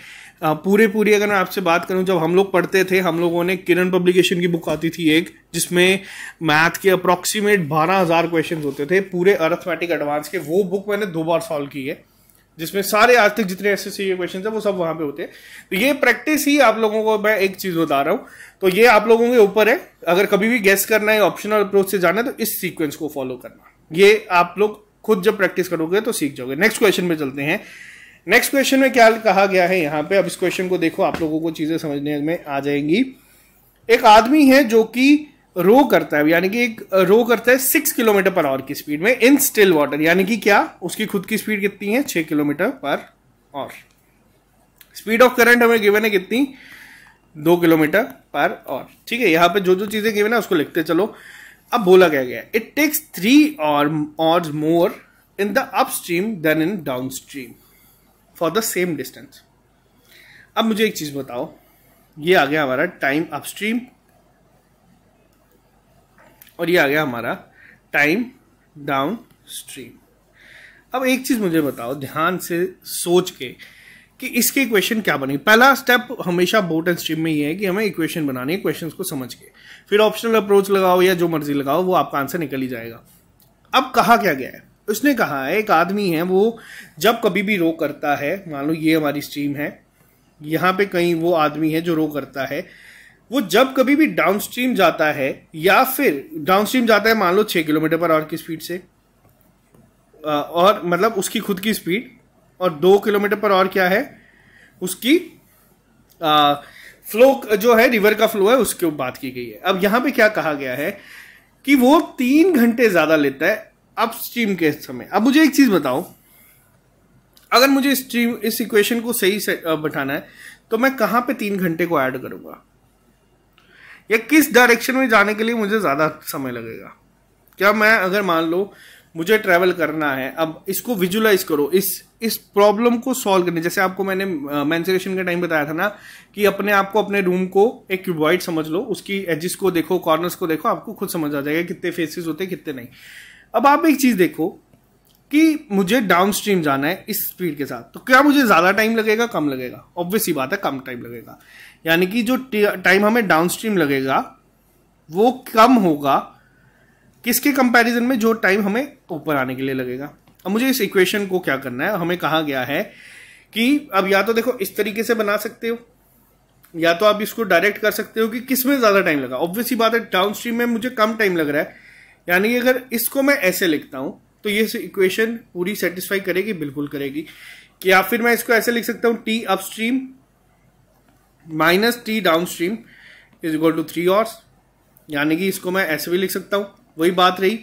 पूरे पूरी अगर मैं आपसे बात करूं जब हम लोग पढ़ते थे हम लोगों ने किरण पब्लिकेशन की बुक आती थी एक जिसमें मैथ के अप्रॉक्सीमेट बारह हज़ार क्वेश्चन होते थे पूरे अर्थमेटिक एडवांस के वो बुक मैंने दो बार सॉल्व की है जिसमें सारे आज तक जितने एस एस क्वेश्चन है वो सब वहां पे होते हैं तो ये प्रैक्टिस ही आप लोगों को मैं एक चीज बता रहा हूँ तो ये आप लोगों के ऊपर है अगर कभी भी गेस करना है ऑप्शनल अप्रोच से जाना है तो इस सीक्वेंस को फॉलो करना ये आप लोग खुद जब प्रैक्टिस करोगे तो सीख जाओगे नेक्स्ट क्वेश्चन में चलते हैं नेक्स्ट क्वेश्चन में क्या कहा गया है यहाँ पे अब इस क्वेश्चन को देखो आप लोगों को चीजें समझने में आ जाएंगी एक आदमी है जो कि रो करता है यानी कि एक रो करता है सिक्स किलोमीटर पर आवर की स्पीड में इन स्टिल वाटर यानी कि क्या उसकी खुद की स्पीड कितनी है छह kilometre per hour speed of current हमें गिवन है कितनी दो किलोमीटर पर आवर ठीक है यहां पे जो जो चीज़ें गिवन है उसको लिखते चलो अब बोला क्या गया इट टेक्स थ्री और और more in the upstream than in stream for the same distance अब मुझे एक चीज़ बताओ ये आ गया हमारा टाइम अपस्ट्रीम और ये आ गया हमारा टाइम डाउन स्ट्रीम अब एक चीज़ मुझे बताओ ध्यान से सोच के कि इसके इक्वेशन क्या बनेगी पहला स्टेप हमेशा बोट एंड स्ट्रीम में ये है कि हमें इक्वेशन बनानी है क्वेश्चन को समझ के फिर ऑप्शनल अप्रोच लगाओ या जो मर्जी लगाओ वो आपका आंसर निकल ही जाएगा अब कहा क्या गया है उसने कहा है एक आदमी है वो जब कभी भी रो करता है मान लो ये हमारी स्ट्रीम है यहाँ पे कहीं वो आदमी है जो रो करता है वो जब कभी भी डाउनस्ट्रीम जाता है या फिर डाउनस्ट्रीम जाता है मान लो छः किलोमीटर पर आवर की स्पीड से और मतलब उसकी खुद की स्पीड और दो किलोमीटर पर आवर क्या है उसकी आ, फ्लो जो है रिवर का फ्लो है उसके बात की गई है अब यहाँ पे क्या कहा गया है कि वो तीन घंटे ज़्यादा लेता है अपस्ट्रीम स्ट्रीम के समय अब मुझे एक चीज़ बताओ अगर मुझे स्ट्रीम इस इक्वेशन को सही से बैठाना है तो मैं कहाँ पे तीन घंटे को ऐड करूँगा या किस डायरेक्शन में जाने के लिए मुझे ज़्यादा समय लगेगा क्या मैं अगर मान लो मुझे ट्रैवल करना है अब इसको विजुलाइज करो इस इस प्रॉब्लम को सॉल्व करने जैसे आपको मैंने मैंसुरेशन के टाइम बताया था ना कि अपने आप को अपने रूम को एक क्यूबॉइड समझ लो उसकी एजिस को देखो कॉर्नर्स को देखो आपको खुद समझ आ जाएगा कितने फेसेस होते हैं कितने नहीं अब आप एक चीज़ देखो कि मुझे डाउन स्ट्रीम जाना है इस स्पीड के साथ तो क्या मुझे ज़्यादा टाइम लगेगा कम लगेगा ऑब्वियस ही बात है कम टाइम लगेगा यानी कि जो टाइम हमें डाउन स्ट्रीम लगेगा वो कम होगा किसके कंपैरिजन में जो टाइम हमें ऊपर आने के लिए लगेगा अब मुझे इस इक्वेशन को क्या करना है हमें कहा गया है कि अब या तो देखो इस तरीके से बना सकते हो या तो आप इसको डायरेक्ट कर सकते हो कि किस में ज़्यादा टाइम लगा ऑब्वियस बात है डाउन स्ट्रीम में मुझे कम टाइम लग रहा है यानी कि अगर इसको मैं ऐसे लिखता हूँ तो ये इक्वेशन पूरी सेटिस्फाई करेगी बिल्कुल करेगी कि या फिर मैं इसको ऐसे लिख सकता हूं T upstream minus T downstream is equal to three hours यानी कि इसको मैं ऐसे भी लिख सकता हूं वही बात रही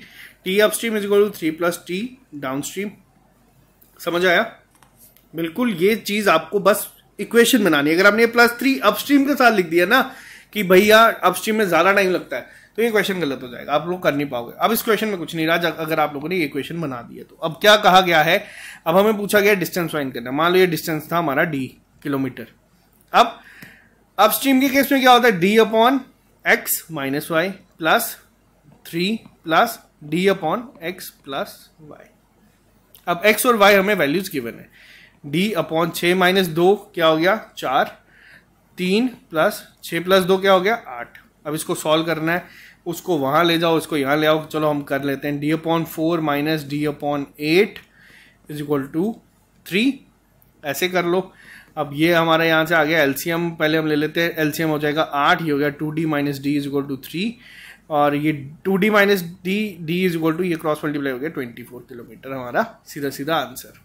T upstream is equal to three plus T downstream समझ आया बिल्कुल ये चीज आपको बस इक्वेशन बनानी है अगर आपने प्लस थ्री अपस्ट्रीम के साथ लिख दिया ना कि भैया अपस्ट्रीम में ज्यादा टाइम लगता है तो ये क्वेश्चन गलत हो जाएगा आप लोग कर नहीं पाओगे अब इस क्वेश्चन में कुछ नहीं रहा अगर आप लोगों ने ये क्वेश्चन बना दिया तो अब क्या कहा गया है अब हमें पूछा गया डिस्टेंस फाइन करना मान लो ये डिस्टेंस था हमारा डी किलोमीटर अब स्ट्रीम के केस में क्या होता है D upon X minus Y plus three plus D upon X plus Y अब एक्स और वाई हमें वैल्यूज गिवन है डी अपॉन छ माइनस दो क्या हो गया चार तीन प्लस छ प्लस दो क्या हो गया आठ अब इसको सॉल्व करना है उसको वहाँ ले जाओ उसको यहाँ ले आओ चलो हम कर लेते हैं D upon four minus D upon eight is equal to three ऐसे कर लो अब ये हमारे यहाँ से आ गया एलसीएम पहले हम ले लेते हैं एलसीएम हो जाएगा आठ ये हो गया two D minus D is equal to three और ये two D minus D D is equal to ये क्रॉस मल्टीप्लाई हो गया ट्वेंटी फोर किलोमीटर हमारा सीधा सीधा आंसर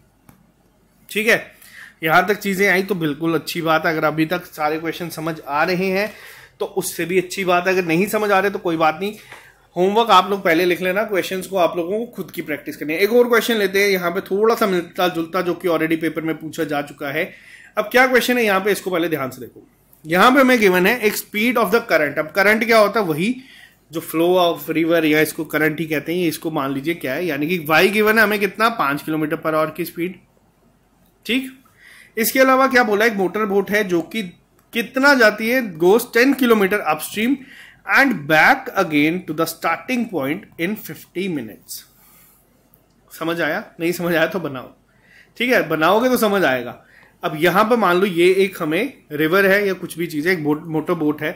ठीक है यहाँ तक चीज़ें आई तो बिल्कुल अच्छी बात है अगर अभी तक सारे क्वेश्चन समझ आ रहे हैं तो उससे भी अच्छी बात है अगर नहीं समझ आ रहे तो कोई बात नहीं होमवर्क आप लोग पहले लिख लेना क्वेश्चंस को आप लोगों को खुद की प्रैक्टिस करनी है एक और क्वेश्चन लेते हैं यहाँ पे थोड़ा सा मिलता जुलता जो कि ऑलरेडी पेपर में पूछा जा चुका है अब क्या क्वेश्चन है यहाँ पे इसको पहले ध्यान से देखो यहाँ पे हमें गिवन है एक स्पीड ऑफ द करंट अब करंट क्या होता है वही जो फ्लो ऑफ रिवर या इसको करंट ही कहते हैं इसको मान लीजिए क्या है यानी कि वाई गिवन है हमें कितना पांच किलोमीटर पर आवर की स्पीड ठीक इसके अलावा क्या बोला एक मोटर बोट है जो कि कितना जाती है goes ten kilometre upstream and back again to the starting point in fifty minutes समझ आया नहीं समझ आया तो बनाओ ठीक है बनाओगे तो समझ आएगा अब यहां पर मान लो ये एक हमें रिवर है या कुछ भी चीज़ है एक बोट मोटर बोट है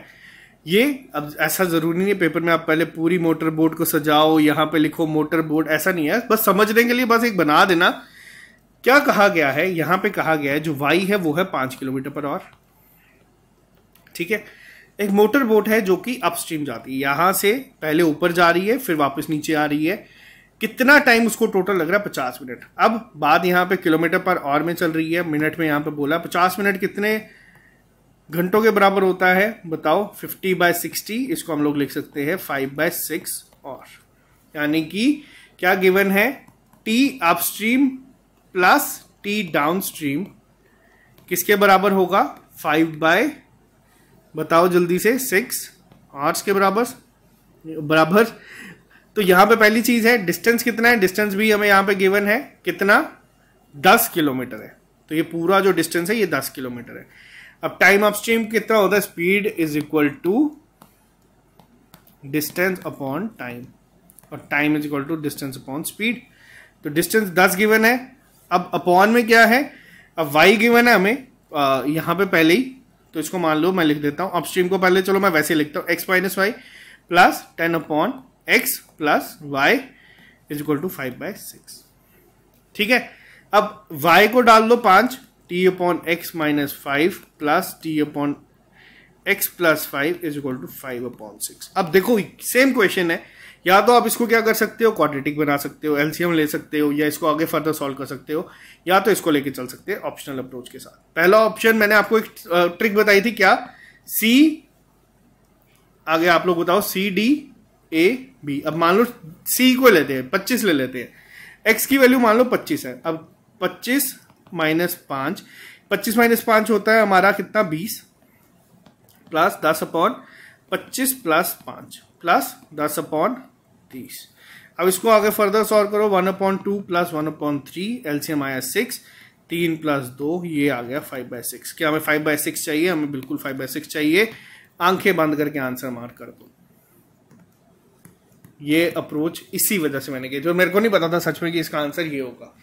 ये अब ऐसा ज़रूरी नहीं है पेपर में आप पहले पूरी मोटर बोट को सजाओ यहां पे लिखो मोटर बोट ऐसा नहीं है बस समझने के लिए बस एक बना देना क्या कहा गया है यहां पे कहा गया है जो वाई है वो है पांच किलोमीटर पर और ठीक है एक मोटर बोट है जो कि अपस्ट्रीम जाती है यहां से पहले ऊपर जा रही है फिर वापस नीचे आ रही है कितना टाइम उसको टोटल लग रहा है पचास मिनट अब बात यहां पे किलोमीटर पर और में चल रही है मिनट में यहां पे बोला पचास मिनट कितने घंटों के बराबर होता है बताओ फिफ्टी बाय सिक्सटी इसको हम लोग लिख सकते हैं फाइव बाय सिक्स और यानी कि क्या गिवन है T upstream plus T downstream किसके बराबर होगा फाइव बाय बताओ जल्दी से सिक्स आर्ट्स के बराबर बराबर तो यहाँ पे पहली चीज़ है डिस्टेंस कितना है डिस्टेंस भी हमें यहाँ पे गिवन है कितना दस किलोमीटर है तो ये पूरा जो डिस्टेंस है ये दस किलोमीटर है अब टाइम अपस्ट्रीम कितना होता है speed is equal to distance upon time और time is equal to distance upon speed तो डिस्टेंस दस गिवन है अब अपॉन में क्या है अब वाई गिवन है हमें आ, यहाँ पे पहले ही तो इसको मान लो मैं लिख देता हूँ अपस्ट्रीम को पहले चलो मैं वैसे लिखता हूँ X minus Y plus ten upon X plus Y is equal to five by six ठीक है अब वाई को डाल दो पांच T upon X minus five plus T upon X plus five is equal to five upon six अब देखो same question है या तो आप इसको क्या कर सकते हो क्वाड्रेटिक बना सकते हो एलसीएम ले सकते हो या इसको आगे फर्दर सॉल्व कर सकते हो या तो इसको लेके चल सकते हैं ऑप्शनल अप्रोच के साथ पहला ऑप्शन मैंने आपको एक ट्रिक बताई थी क्या सी आगे आप लोग बताओ सी डी ए बी अब मान लो सी को लेते हैं पच्चीस ले लेते हैं एक्स की वैल्यू मान लो पच्चीस है अब पच्चीस माइनस पांच पच्चीस माइनस पांच होता है हमारा कितना बीस प्लस दस अपॉन पच्चीस प्लस पांच प्लस दस अपॉन तीस अब इसको आगे फर्दर सॉल्व करो one upon two plus one upon three LCM आया सिक्स तीन प्लस दो ये आ गया फाइव बाय सिक्स क्या हमें फाइव बाय सिक्स चाहिए हमें बिल्कुल फाइव बाय सिक्स चाहिए आंखें बंद करके आंसर मार कर दो ये अप्रोच इसी वजह से मैंने किया जो मेरे को नहीं पता था सच में कि इसका आंसर ये होगा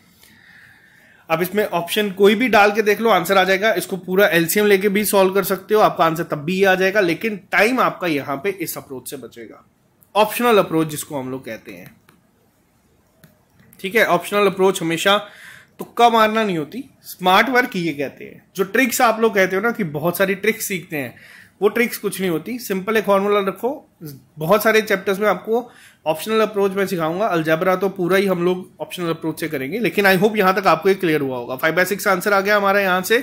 अब इसमें ऑप्शन कोई भी डाल के देख लो आंसर आ जाएगा इसको पूरा एलसीएम लेके भी सॉल्व कर सकते हो आपका आंसर तब भी आ जाएगा लेकिन टाइम आपका यहां पे इस अप्रोच से बचेगा ऑप्शनल अप्रोच जिसको हम लोग कहते हैं ठीक है ऑप्शनल अप्रोच हमेशा तुक्का मारना नहीं होती स्मार्ट वर्क ये कहते हैं जो ट्रिक्स आप लोग कहते हो ना कि बहुत सारी ट्रिक्स सीखते हैं वो ट्रिक्स कुछ नहीं होती सिंपल एक फॉर्मूला रखो बहुत सारे चैप्टर्स में आपको ऑप्शनल अप्रोच में सिखाऊंगा अल्जेबरा तो पूरा ही हम लोग ऑप्शनल अप्रोच से करेंगे लेकिन आई होप यहां तक आपको ये क्लियर हुआ होगा फाइव बाय सिक्स आंसर आ गया हमारा यहां से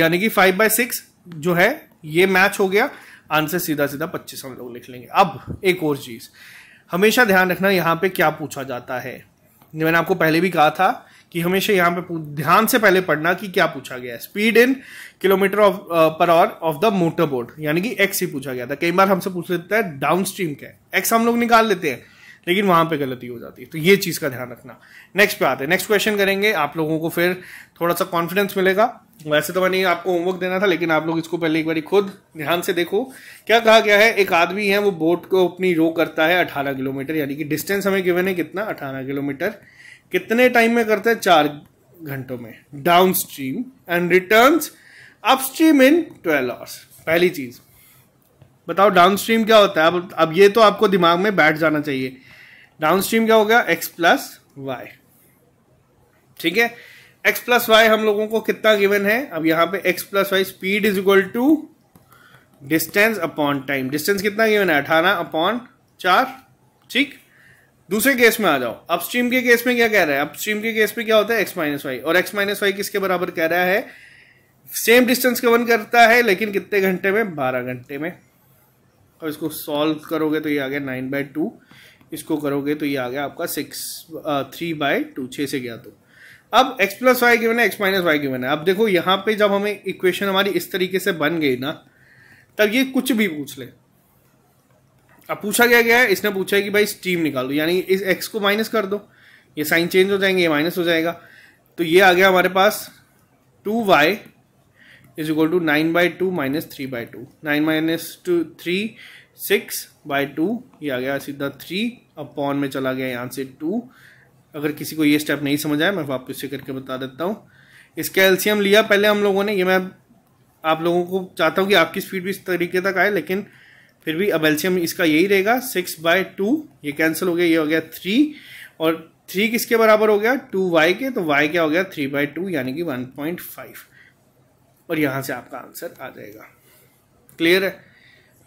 यानी कि फाइव बाय सिक्स जो है ये मैच हो गया आंसर सीधा सीधा पच्चीस हम लोग लिख लेंगे अब एक और चीज़ हमेशा ध्यान रखना यहाँ पे क्या पूछा जाता है मैंने आपको पहले भी कहा था कि हमेशा यहाँ पे ध्यान से पहले पढ़ना कि क्या पूछा गया है speed in kilometre of per hour of the motor board यानी कि एक्स ही पूछा गया था कई बार हमसे पूछ लेता है डाउन स्ट्रीम क्या है एक्स हम लोग निकाल लेते हैं लेकिन वहां पे गलती हो जाती है तो ये चीज का ध्यान रखना नेक्स्ट पे आते हैं नेक्स्ट क्वेश्चन करेंगे आप लोगों को फिर थोड़ा सा कॉन्फिडेंस मिलेगा वैसे तो मैंने आपको होमवर्क देना था लेकिन आप लोग इसको पहले एक बार खुद ध्यान से देखो क्या कहा गया है एक आदमी है वो बोट को अपनी रो करता है अठारह किलोमीटर यानी कि डिस्टेंस हमें गिवन है कितना अठारह किलोमीटर कितने टाइम में करता है चार घंटों में downstream and return upstream in twelve hours पहली चीज बताओ डाउन स्ट्रीम क्या होता है अब अब ये तो आपको दिमाग में बैठ जाना चाहिए डाउन स्ट्रीम क्या गया एक्स प्लस वाई ठीक है एक्स प्लस वाई हम लोगों को कितना गिवन है अब यहां पे X plus Y speed is equal to distance upon time distance कितना गिवन है अठारह अपॉन चार ठीक दूसरे केस में आ जाओ अपस्ट्रीम के केस में क्या कह रहा है अपस्ट्रीम के केस में क्या होता है एक्स माइनस वाई और एक्स माइनस वाई किसके बराबर कह रहा है सेम डिस्टेंस कवन करता है लेकिन कितने घंटे में बारह घंटे में और इसको सॉल्व करोगे तो ये आ गया नाइन बाय टू इसको करोगे तो ये आ गया आपका सिक्स थ्री बाय टू छः से गया तो अब x प्लस वाई गिवन है x माइनस वाई गिवन है अब देखो यहाँ पे जब हमें इक्वेशन हमारी इस तरीके से बन गई ना तब ये कुछ भी पूछ ले अब पूछा गया गया है इसने पूछा है कि भाई स्टीम निकाल दो यानी इस x को माइनस कर दो ये साइन चेंज हो जाएंगे ये माइनस हो जाएगा तो ये आ गया हमारे पास two Y is equal to nine by two minus three by two nine minus two three six by two ये आ गया सीधा थ्री अपॉन में चला गया यहाँ से टू अगर किसी को ये स्टेप नहीं समझ आया मैं वापस से करके बता देता हूँ इसका एल्शियम लिया पहले हम लोगों ने ये मैं आप लोगों को चाहता हूँ कि आपकी स्पीड भी इस तरीके तक आए लेकिन फिर भी अब एल्शियम इसका यही रहेगा सिक्स बाय टू ये कैंसिल हो गया ये हो गया थ्री और थ्री किसके बराबर हो गया टू वाई के तो वाई क्या हो गया थ्री बाय टू यानी कि वन पॉइंट फाइव और यहाँ से आपका आंसर आ जाएगा क्लियर है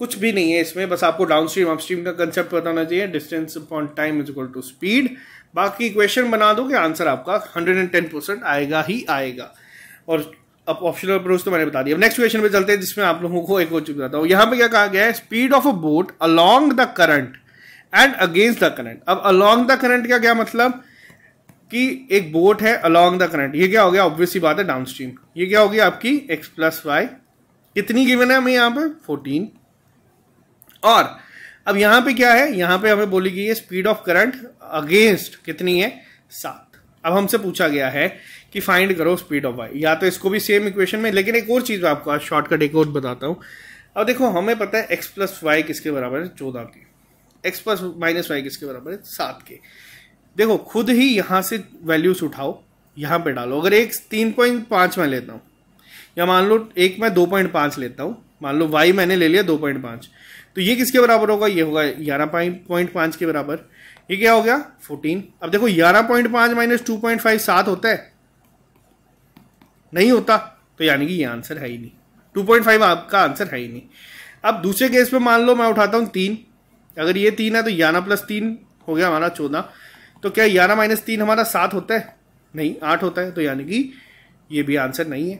कुछ भी नहीं है इसमें बस आपको डाउन स्ट्रीम अपस्ट्रीम का कंसेप्ट बताना चाहिए distance upon time is equal to speed बाकी क्वेश्चन बना दो कि आंसर आपका 110 परसेंट आएगा ही आएगा और अब ऑप्शनल अप्रोच तो मैंने बता दिया अब नेक्स्ट क्वेश्चन पे चलते हैं जिसमें आप लोगों को एक और चीज बताता हूँ यहाँ पे क्या कहा गया है speed of a boat along the current and against the current अब अलॉन्ग द करंट का क्या मतलब कि एक बोट है अलॉन्ग द करंट ये क्या हो गया ऑब्वियसली बात है डाउन स्ट्रीम ये क्या होगी आपकी एक्स प्लस वाई कितनी गिवन है हमें यहाँ पे फोर्टीन और अब यहां पे क्या है यहां पे हमें बोली गई है स्पीड ऑफ करंट अगेंस्ट कितनी है सात अब हमसे पूछा गया है कि फाइंड करो स्पीड ऑफ वाई या तो इसको भी सेम इक्वेशन में लेकिन एक और चीज़ आपको आज शॉर्टकट एक और बताता हूं अब देखो हमें पता है एक्स प्लस वाई किसके बराबर है चौदह के एक्स प्लस माइनस वाई किसके बराबर है सात के देखो खुद ही यहां से वैल्यूज उठाओ यहां पे डालो अगर एक तीन पॉइंट पांच में लेता हूँ या मान लो एक मैं दो पॉइंट पांच लेता हूँ मान लो वाई मैंने ले लिया दो पॉइंट पांच तो ये किसके बराबर होगा ये होगा ग्यारह पॉइंट पांच के बराबर ये क्या हो गया फोर्टीन अब देखो ग्यारह पॉइंट पांच माइनस टू पॉइंट फाइव सात होता है नहीं होता तो यानी कि ये आंसर है ही नहीं टू पॉइंट फाइव आपका आंसर है ही नहीं अब दूसरे केस पे मान लो मैं उठाता हूँ तीन अगर ये तीन है तो ग्यारह प्लस तीन हो गया हमारा चौदह तो क्या ग्यारह माइनस तीन हमारा सात होता है नहीं आठ होता है तो यानी कि ये भी आंसर नहीं है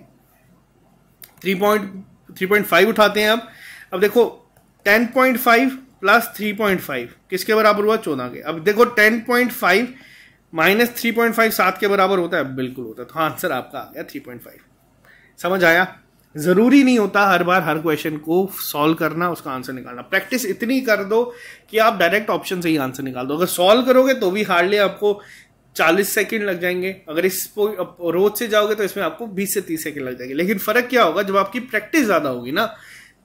three point three point five उठाते हैं अब अब देखो ten point five plus three point five किसके बराबर हुआ चौदह के अब देखो ten point five minus three point five सात के बराबर होता है बिल्कुल होता है तो आंसर आपका आ गया थ्री पॉइंट फाइव समझ आया ज़रूरी नहीं होता हर बार हर क्वेश्चन को सॉल्व करना उसका आंसर निकालना प्रैक्टिस इतनी कर दो कि आप डायरेक्ट ऑप्शन से ही आंसर निकाल दो अगर सॉल्व करोगे तो भी हार्डली आपको 40 सेकंड लग जाएंगे अगर इस रोज से जाओगे तो इसमें आपको 20 से 30 सेकंड लग जाएंगे लेकिन फर्क क्या होगा जब आपकी प्रैक्टिस ज़्यादा होगी ना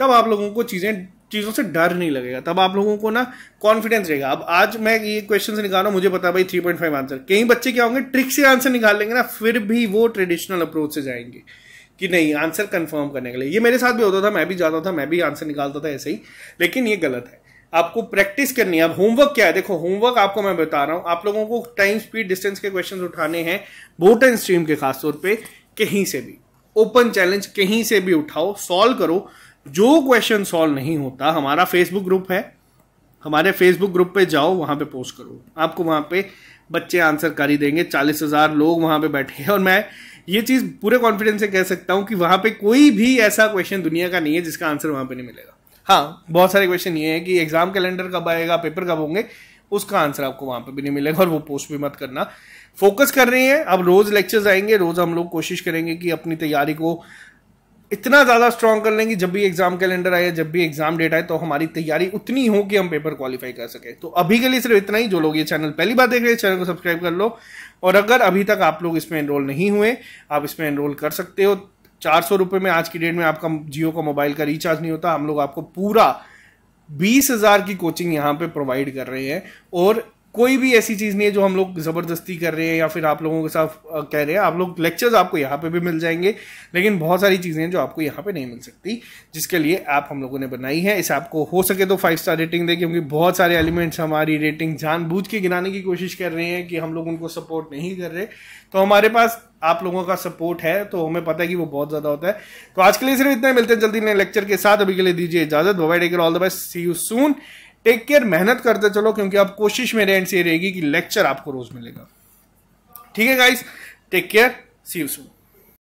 तब आप लोगों को चीज़ें चीज़ों से डर नहीं लगेगा तब आप लोगों को ना कॉन्फिडेंस रहेगा अब आज मैं ये क्वेश्चन से निकाल रहा हूँ मुझे पता भाई थ्री पॉइंट फाइव आंसर कई बच्चे क्या होंगे ट्रिक से आंसर निकाल लेंगे ना फिर भी वो ट्रेडिशनल अप्रोच से जाएंगे कि नहीं आंसर कंफर्म करने के लिए ये मेरे साथ भी होता था मैं भी जाता था मैं भी आंसर निकालता था ऐसे ही लेकिन ये गलत है आपको प्रैक्टिस करनी है अब होमवर्क क्या है देखो होमवर्क आपको मैं बता रहा हूँ आप लोगों को टाइम स्पीड डिस्टेंस के क्वेश्चन उठाने हैं बोट एंड स्ट्रीम के खासतौर पर कहीं से भी ओपन चैलेंज कहीं से भी उठाओ सॉल्व करो जो क्वेश्चन सॉल्व नहीं होता हमारा फेसबुक ग्रुप है हमारे फेसबुक ग्रुप पे जाओ वहाँ पे पोस्ट करो आपको वहाँ पे बच्चे आंसर कर ही देंगे चालीस हज़ार लोग वहाँ पे बैठे हैं और मैं ये चीज़ पूरे कॉन्फिडेंस से कह सकता हूँ कि वहाँ पे कोई भी ऐसा क्वेश्चन दुनिया का नहीं है जिसका आंसर वहाँ पे नहीं मिलेगा हाँ बहुत सारे क्वेश्चन ये है कि एग्ज़ाम कैलेंडर कब आएगा पेपर कब होंगे उसका आंसर आपको वहाँ पे भी नहीं मिलेगा और वो पोस्ट भी मत करना फोकस कर रही हैं अब रोज़ लेक्चर्स आएंगे रोज़ हम लोग कोशिश करेंगे कि अपनी तैयारी को इतना ज़्यादा स्ट्रांग कर लेंगे जब भी एग्जाम कैलेंडर आए जब भी एग्जाम डेट आए तो हमारी तैयारी उतनी हो कि हम पेपर क्वालिफाई कर सके तो अभी के लिए सिर्फ इतना ही जो लोग ये चैनल पहली बार देख रहे हैं चैनल को सब्सक्राइब कर लो और अगर अभी तक आप लोग इसमें एनरोल नहीं हुए आप इसमें एनरोल कर सकते हो चार सौ रुपये में आज की डेट में आपका जियो का मोबाइल का रिचार्ज नहीं होता हम लोग आपको पूरा बीस हज़ार की कोचिंग यहाँ पे प्रोवाइड कर रहे हैं और कोई भी ऐसी चीज़ नहीं है जो हम लोग ज़बरदस्ती कर रहे हैं या फिर आप लोगों के साथ कह रहे हैं आप लोग लेक्चर्स आपको यहाँ पे भी मिल जाएंगे लेकिन बहुत सारी चीज़ें हैं जो आपको यहाँ पे नहीं मिल सकती जिसके लिए ऐप हम लोगों ने बनाई है इस ऐप को हो सके तो फाइव स्टार रेटिंग दे क्योंकि बहुत सारे एलिमेंट्स हमारी रेटिंग जानबूझ के गिराने की कोशिश कर रहे हैं कि हम लोग उनको सपोर्ट नहीं कर रहे तो हमारे पास आप लोगों का सपोर्ट है तो हमें पता है कि वो बहुत ज़्यादा होता है तो आज के लिए सिर्फ इतना मिलते हैं जल्दी नए लेक्चर के साथ अभी के लिए दीजिए इजाज़त bye take all the best see you soon take care मेहनत करते चलो क्योंकि अब कोशिश मेरे एंड से रहेगी कि लेक्चर आपको रोज मिलेगा ठीक है guys take care see you soon